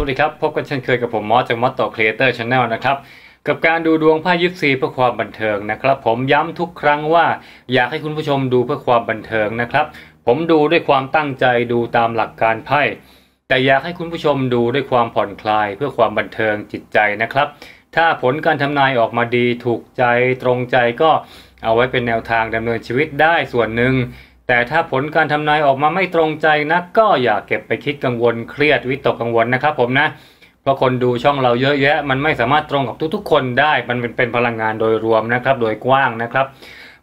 วัสดีครับพบกันเช่นเคยกับผมมอสจากมอสต่อครีเอเตอร์ชาแนลนะครับกับการดูดวงไพ่ยิปซีเพื่อความบันเทิงนะครับ ผมย้ำทุกครั้งว่า อยากให้คุณผู้ชมดูเพื่อความบันเทิงนะครับ ผมดูด้วยความตั้งใจดูตามหลักการไพ่ แต่อยากให้คุณผู้ชมดูด้วยความผ่อนคลาย เพื่อความบันเทิงจิตใจนะครับ ถ้าผลการทำนายออกมาดีถูกใจตรงใจก็เอาไว้เป็นแนวทางดำเนินชีวิตได้ส่วนหนึ่งแต่ถ้าผลการทำนายออกมาไม่ตรงใจนะ ก็อย่าเก็บไปคิดกังวลเครียดวิตกกังวลนะครับ ผมนะเพราะคนดูช่องเราเยอะแยะ มันไม่สามารถตรงกับทุกๆ คนได้ มันเป็นพลังงานโดยรวมนะครับโดยกว้างนะครับ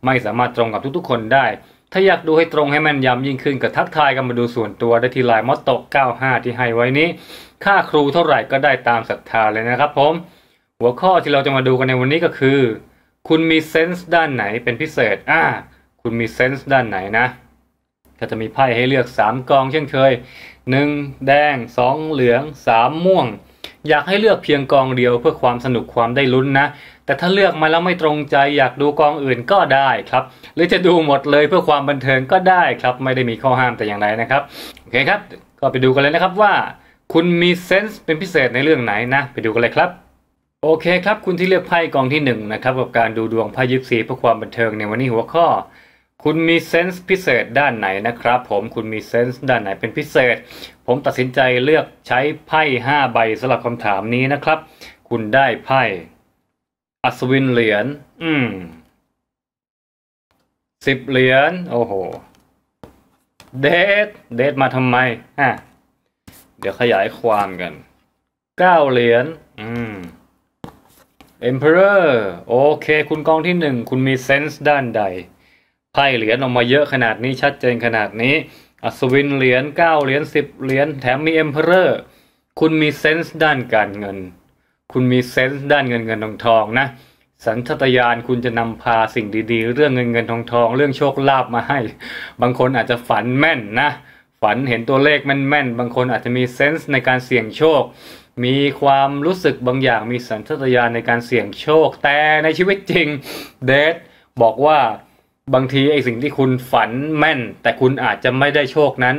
ไม่สามารถตรงกับทุกๆ คนได้ ถ้าอยากดูให้ตรงให้แม่นยำยิ่งขึ้นก็ทักทายกันมาดูส่วนตัวได้ที่ไลน์มอตโต95 ที่ให้ไว้นี้ ค่าครูเท่าไหร่ก็ได้ตามศรัทธาเลยนะครับ ผม หัวข้อที่เราจะมาดูกันในวันนี้ก็คือ คุณมีเซนส์ด้านไหนเป็นพิเศษอ่าคุณมีเซนส์ด้านไหนนะ ก็จะมีไพ่ให้เลือก3กอง เช่นเคย1แดง2เหลือง3ม่วง อยากให้เลือกเพียงกองเดียวเพื่อความสนุกความได้ลุ้นนะแต่ถ้าเลือกมาแล้วไม่ตรงใจอยากดูกองอื่นก็ได้ครับ หรือจะดูหมดเลยเพื่อความบันเทิงก็ได้ครับ ไม่ได้มีข้อห้ามแต่อย่างใดนะครับโอเคครับ ก็ไปดูกันเลยนะครับว่าคุณมีเซนส์เป็นพิเศษในเรื่องไหนนะไปดูกันเลยครับ โอเคครับ คุณที่เลือกไพ่กองที่1นะครับกับการดูดวงไพ่ยิปซีเพื่อความบันเทิงในวันนี้หัวข้อคุณมีเซนส์พิเศษด้านไหนนะครับ ผมคุณมีเซนส์ด้านไหนเป็นพิเศษ ผมตัดสินใจเลือกใช้ไพ่5ใบสำหรับคำถามนี้นะครับ คุณได้ไพ่อัศวินเหรียญอืมสิบเหรียญโอ้โหเดทเดทมาทำไมอ่ะเดี๋ยวขยายความกันเก้าเหรียญอืม Emperor โอเคคุณกองที่หนึ่งคุณมีเซนส์ด้านใดพ่เหรียญออกมาเยอะขนาดนี้ชัดเจนขนาดนี้ อัศวินเหรียญเก้าเหรียญสิบเหรียญแถมมีเอ็มเพอเรอร์คุณมีเซนส์ด้านการเงิน คุณมีเซนส์ด้านเงินเงินทองทองนะ สัญชตาตญาณคุณจะนำพาสิ่งดีๆ เรื่องเงินเงินทองทองเรื่องโชคลาภมาให้ บางคนอาจจะฝันแม่นนะ ฝันเห็นตัวเลขแม่นๆบางคนอาจจะมีเซนส์ในการเสี่ยงโชค มีความรู้สึกบางอย่างมีสัญชตาตญาณในการเสี่ยงโชค แต่ในชีวิตจริงเดทบอกว่าบางทีไอ้สิ่งที่คุณฝันแม่น แต่คุณอาจจะไม่ได้โชคนั้น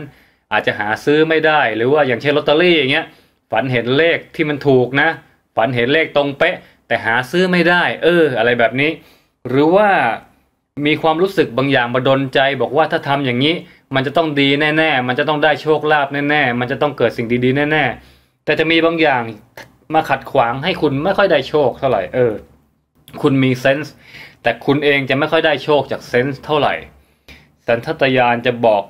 อาจจะหาซื้อไม่ได้ หรือว่าอย่างเช่นลอตเตอรี่ อย่างเงี้ย ฝันเห็นเลขที่มันถูกนะ ฝันเห็นเลขตรงเป๊ะ แต่หาซื้อไม่ได้ เออ อะไรแบบนี้ หรือว่ามีความรู้สึกบางอย่างมาดนใจ บอกว่าถ้าทำอย่างนี้ มันจะต้องดีแน่ๆมันจะต้องได้โชคลาภแน่ ๆ มันจะต้องเกิดสิ่งดีๆแน่ๆแต่จะมีบางอย่างมาขัดขวางให้คุณไม่ค่อยได้โชคเท่าไหร่เออคุณมีเซนส์แต่คุณเองจะไม่ค่อยได้โชคจากเซนส์เท่าไหร่ สัญชาตญาณจะบอก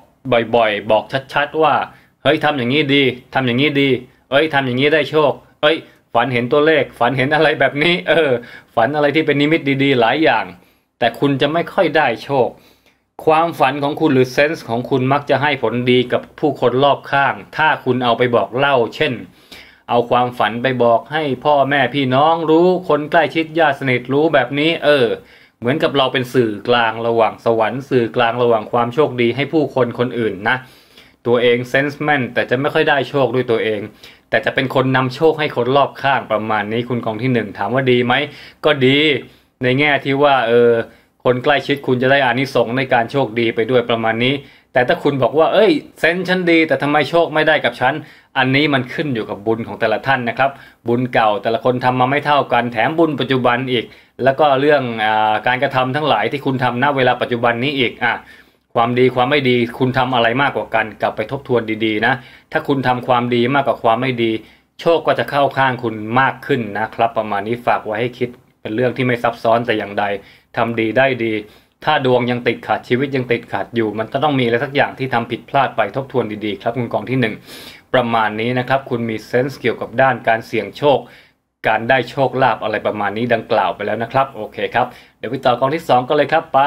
บ่อยๆ บอกชัดๆว่า เฮ้ยทำอย่างนี้ดีทำอย่างนี้ดี เอ้ยทำอย่างนี้ได้โชค เอ้ยฝันเห็นตัวเลข ฝันเห็นอะไรแบบนี้ เออ ฝันอะไรที่เป็นนิมิตดีๆหลายอย่าง แต่คุณจะไม่ค่อยได้โชค ความฝันของคุณหรือเซนส์ของคุณมักจะให้ผลดีกับผู้คนรอบข้าง ถ้าคุณเอาไปบอกเล่า เช่น เอาความฝันไปบอกให้พ่อแม่พี่น้องรู้คนใกล้ชิดญาติสนิทรู้แบบนี้ เออเหมือนกับเราเป็นสื่อกลางระหว่างสวรรค์ สื่อกลางระหว่างความโชคดี ให้ผู้คนคนอื่นนะ ตัวเองเซนส์แมนแต่จะไม่ค่อยได้โชคด้วยตัวเอง แต่จะเป็นคนนำโชคให้คนรอบข้างประมาณนี้คุณกองที่1ถามว่าดีไหมก็ดี ในแง่ที่ว่าเออคนใกล้ชิดคุณจะได้อานิสงส์ในการโชคดีไปด้วยประมาณนี้ แต่ถ้าคุณบอกว่าเอ้ยเซนฉันดี แต่ทำไมโชคไม่ได้กับฉันอันนี้มันขึ้นอยู่กับบุญของแต่ละท่านนะครับ บุญเก่าแต่ละคนทำมาไม่เท่ากันแถมบุญปัจจุบันอีกแล้วก็เรื่องอการกระทำทั้งหลายที่คุณทำณเวลาปัจจุบันนี้อีกอ่ะความดีความไม่ดี คุณทำอะไรมากกว่ากันกลับไปทบทวนดีๆนะ ถ้าคุณทำความดีมากกว่าความไม่ดี โชคก็จะเข้าข้างคุณมากขึ้นนะครับ ประมาณนี้ฝากไว้ให้คิดเป็นเรื่องที่ไม่ซับซ้อนแต่อย่างใด ทำดีได้ดี ถ้าดวงยังติดขัดชีวิตยังติดขัดอยู่ มันจะต้องมีอะไรสักอย่างที่ทำผิดพลาดไปทบทวนดีๆ ครับคุณกองที่1ประมาณนี้นะครับคุณมีเซนส์เกี่ยวกับด้านการเสี่ยงโชคการได้โชคลาภอะไรประมาณนี้ดังกล่าวไปแล้วนะครับ โอเคครับเดี๋ยวไปต่อกองที่2ก็เลยครับ ไป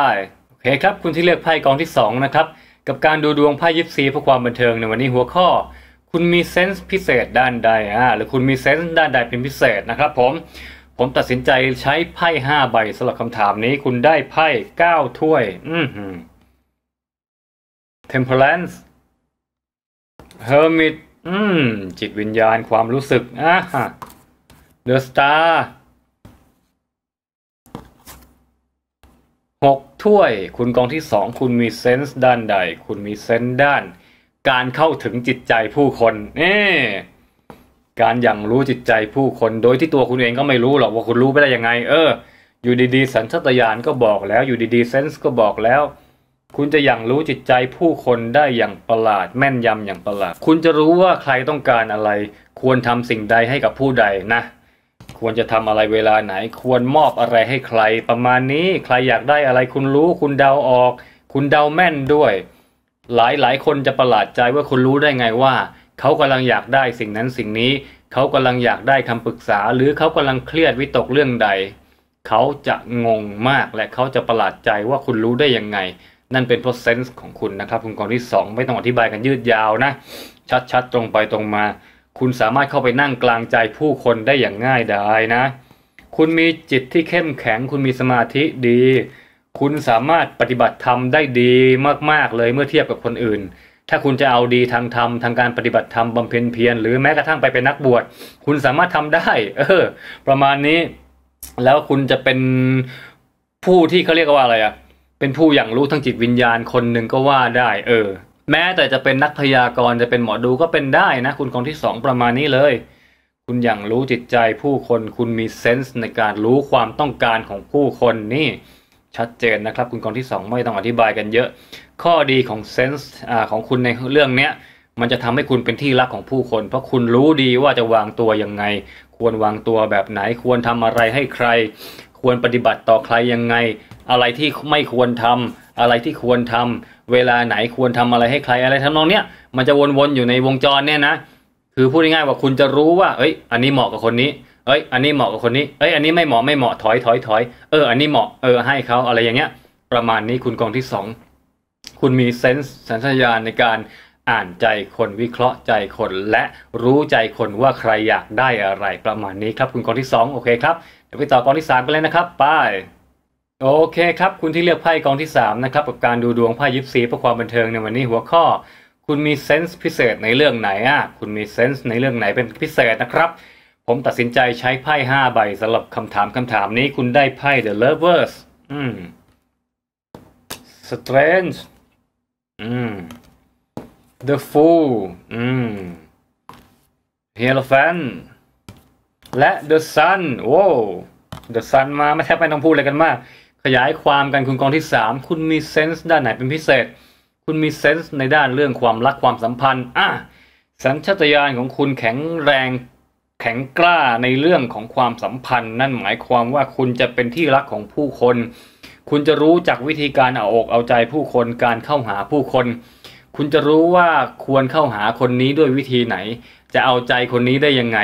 โอเคครับ คุณที่เลือกไพ่กองที่2นะครับ กับการดูดวงไพ่ยิปซีเพื่อความบันเทิง ในวันนี้หัวข้อ คุณมีเซนส์พิเศษด้านใดอ่าหรือคุณมีเซนส์ด้านใดเป็นพิเศษนะครับ ผม ผมตัดสินใจใช้ไพ่5ใบสำหรับคำถามนี้คุณได้ไพ่9ถ้วย อืม Temperance Hermit อืม จิตวิญญาณความรู้สึกอ่ะเดอะสตาร์หกถ้วย คุณกองที่สองคุณมีเซนส์ด้านใด คุณมีเซนส์ด้าน การเข้าถึงจิตใจผู้คนนี่การอย่างรู้จิตใจผู้คน โดยที่ตัวคุณเองก็ไม่รู้หรอกว่าคุณรู้ไปได้ยังไง เออ อยู่ดีๆ สัญชตาตญาณก็บอกแล้ว อยู่ดีๆเซนส์ก็บอกแล้ว คุณจะอย่างรู้จิตใจผู้คนได้อย่างประหลาด แม่นยำอย่างประหลาด คุณจะรู้ว่าใครต้องการอะไร ควรทำสิ่งใดให้กับผู้ใดนะควรจะทำอะไรเวลาไหน ควรมอบอะไรให้ใคร ประมาณนี้ ใครอยากได้อะไรคุณรู้ คุณเดาออก คุณเดาแม่นด้วย หลายหลายคนจะประหลาดใจว่าคุณรู้ได้ไงว่า เขากำลังอยากได้สิ่งนั้นสิ่งนี้ เขากำลังอยากได้คำปรึกษา หรือเขากำลังเครียดวิตกเรื่องใด เขาจะงงมากและเขาจะประหลาดใจว่าคุณรู้ได้ยังไง นั่นเป็นเพราะเซนส์ของคุณนะครับคุณกรที่2ไม่ต้องอธิบายกันยืดยาวนะ ชัดๆตรงไปตรงมาคุณสามารถเข้าไปนั่งกลางใจผู้คนได้อย่างง่ายดายนะ คุณมีจิตที่เข้มแข็ง คุณมีสมาธิดี คุณสามารถปฏิบัติธรรมได้ดีมากๆเลยเมื่อเทียบกับคนอื่น ถ้าคุณจะเอาดีทางธรรมทางการปฏิบัติธรรมบำเพ็ญเพียรหรือแม้กระทั่งไปเป็นนักบวชคุณสามารถทำได้เออ ประมาณนี้ แล้วคุณจะเป็นผู้ที่เขาเรียกว่าอะไรอะเป็นผู้อย่างรู้ทั้งจิตวิญญาณคนหนึ่งก็ว่าได้ เออแม้แต่จะเป็นนักพยากรณ์จะเป็นหมอดูก็เป็นได้นะคุณกองที่สองประมาณนี้เลย คุณอย่างรู้จิตใจผู้คนคุณมีเซนส์ในการรู้ความต้องการของผู้คนนี่ชัดเจนนะครับ คุณกองที่2ไม่ต้องอธิบายกันเยอะ ข้อดีของเซนส์ของคุณในเรื่องเนี้ยมันจะทำให้คุณเป็นที่รักของผู้คน เพราะคุณรู้ดีว่าจะวางตัวยังไง ควรวางตัวแบบไหน ควรทำอะไรให้ใคร ควรปฏิบัติต่อใครยังไง อะไรที่ไม่ควรทำ อะไรที่ควรทำเวลาไหนควรทำอะไรให้ใครอะไรทำนองเนี้ยมันจะวนๆอยู่ในวงจรเนี่ยนะ คือพูดง่ายๆว่าคุณจะรู้ว่าเอ้ย อันนี้เหมาะกับคนนี้เอ้ย อันนี้เหมาะกับคนนี้เอ้ยอันนี้ไม่เหมาะไม่เหมาะถอยถอยถอยเออ อันนี้เหมาะเออให้เขาอะไรอย่างเงี้ย ประมาณนี้คุณกองที่สองคุณมีเซนส์สัญญาณในการอ่านใจคนวิเคราะห์ใจคนและรู้ใจคนว่าใครอยากได้อะไรประมาณนี้ครับ คุณกองที่สองโอเคครับเดี๋ยวไปต่อกองที่สามกันเลยนะครับไปโอเคครับ คุณที่เลือกไพ่กองที่3นะครับ กับการดูดวงไพ่ยิปซีเพื่อความบันเทิงในวันนี้หัวข้อ คุณมีเซนส์พิเศษในเรื่องไหน อ่ะ คุณมีเซนส์ในเรื่องไหนเป็นพิเศษนะครับ ผมตัดสินใจใช้ไพ่5ใบสำหรับคำถามคำถามนี้ คุณได้ไพ่ The Lovers อืม Strange อืม The Fool อืม Hierophant และ The Sun โว้ The Sun มา ไม่แทบไม่ต้องพูดอะไรกันมากขยายความกันคุณกองที่ 3 คุณมีเซนส์ด้านไหนเป็นพิเศษ คุณมีเซนส์ในด้านเรื่องความรักความสัมพันธ์อ่ะสัญชาตญาณของคุณแข็งแรงแข็งกล้าในเรื่องของความสัมพันธ์ นั่นหมายความว่าคุณจะเป็นที่รักของผู้คน คุณจะรู้จักวิธีการเอาอกเอาใจผู้คนการเข้าหาผู้คน คุณจะรู้ว่าควรเข้าหาคนนี้ด้วยวิธีไหน จะเอาใจคนนี้ได้ยังไง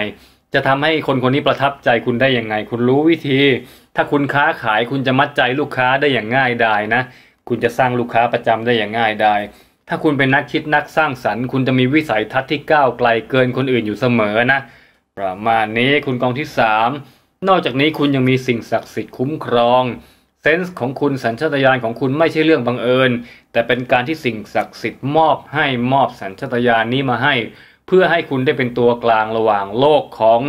จะทำให้คนคนนี้ประทับใจคุณได้ยังไง คุณรู้วิธี ถ้าคุณค้าขายคุณจะมัดใจลูกค้าได้อย่างง่ายดายนะ คุณจะสร้างลูกค้าประจำได้อย่างง่ายดาย ถ้าคุณเป็นนักคิดนักสร้างสรรค์คุณจะมีวิสัยทัศน์ที่ก้าวไกลเกินคนอื่นอยู่เสมอนะ ประมาณนี้คุณกองที่3นอกจากนี้คุณยังมีสิ่งศักดิ์สิทธิ์คุ้มครอง เซนส์ของคุณสัญชาตญาณของคุณไม่ใช่เรื่องบังเอิญ แต่เป็นการที่สิ่งศักดิ์สิทธิ์มอบให้มอบสัญชาตญาณนี้มาให้เพื่อให้คุณได้เป็นตัวกลางระหว่าง โลกของ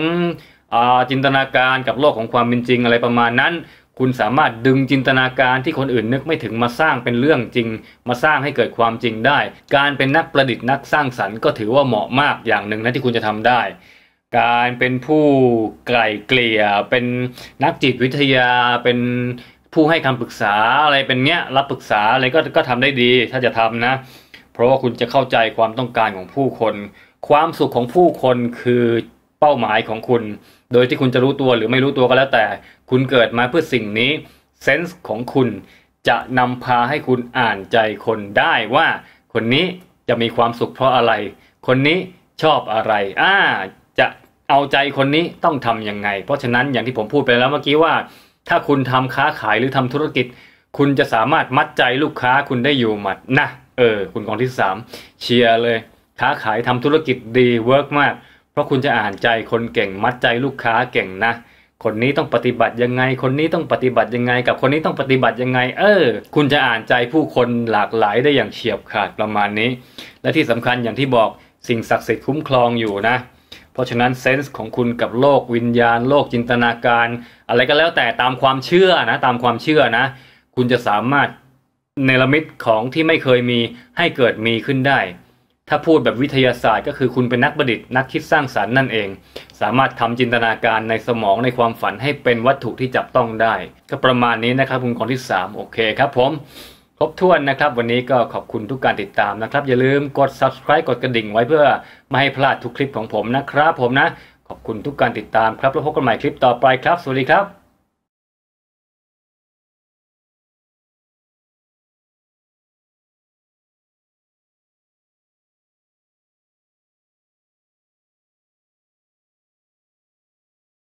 อจินตนาการกับโลกของความเป็นจริงอะไรประมาณนั้น คุณสามารถดึงจินตนาการที่คนอื่น นึกไม่ถึงมาสร้างเป็นเรื่องจริงมาสร้างให้เกิดความจริงได้ การเป็นนักประดิษฐ์นักสร้างสรรค์ก็ถือว่าเหมาะมากอย่างหนึ่งนะที่คุณจะทำได้ การเป็นผู้ไกล่เกลี่ย เป็นนักจิตวิทยา เป็นผู้ให้คำปรึกษาอะไรเป็นเงี้ยรับปรึกษาอะไรก็ก็ทำได้ดี ถ้าจะทำนะ เพราะว่าคุณจะเข้าใจความต้องการของผู้คนความสุขของผู้คนคือเป้าหมายของคุณ โดยที่คุณจะรู้ตัวหรือไม่รู้ตัวก็แล้วแต่ คุณเกิดมาเพื่อสิ่งนี้ เซนส์ของคุณจะนำพาให้คุณอ่านใจคนได้ว่า คนนี้จะมีความสุขเพราะอะไร คนนี้ชอบอะไร อ่า จะเอาใจคนนี้ต้องทำยังไงเพราะฉะนั้นอย่างที่ผมพูดไปแล้วเมื่อกี้ว่า ถ้าคุณทำค้าขายหรือทำธุรกิจ คุณจะสามารถมัดใจลูกค้าคุณได้อยู่หมัดนะเออ คุณกองที่สามเชียร์เลยค้าขายทำธุรกิจดีเวิร์กมาก เพราะคุณจะอ่านใจคนเก่งมัดใจลูกค้าเก่งนะ คนนี้ต้องปฏิบัติยังไง คนนี้ต้องปฏิบัติยังไง กับคนนี้ต้องปฏิบัติยังไงเออคุณจะอ่านใจผู้คนหลากหลายได้อย่างเฉียบขาดประมาณนี้ และที่สำคัญอย่างที่บอกสิ่งศักดิ์สิทธิ์คุ้มครองอยู่นะ เพราะฉะนั้นเซนส์ของคุณกับโลกวิญญาณ โลกจินตนาการ อะไรก็แล้วแต่ตามความเชื่อนะตามความเชื่อนะ คุณจะสามารถเนรมิตของที่ไม่เคยมีให้เกิดมีขึ้นได้ถ้าพูดแบบวิทยาศาสตร์ก็คือคุณเป็นนักประดิษฐ์นักคิดสร้างสารรค์นั่นเอง สามารถทำจินตนาการในสมองในความฝันให้เป็นวัตถุที่จับต้องได้ ก็ประมาณนี้นะครับคุณคนที่3โอเคครับผมครบถ้วนนะครับ วันนี้ก็ขอบคุณทุกการติดตามนะครับ อย่าลืมกด subscribe กดกระดิ่งไว้เพื่อไม่ให้พลาดทุกคลิปของผมนะครับผมนะขอบคุณทุกการติดตาม ครับแล้วพบกันใหม่คลิปต่อไปครับสวัสดีครับ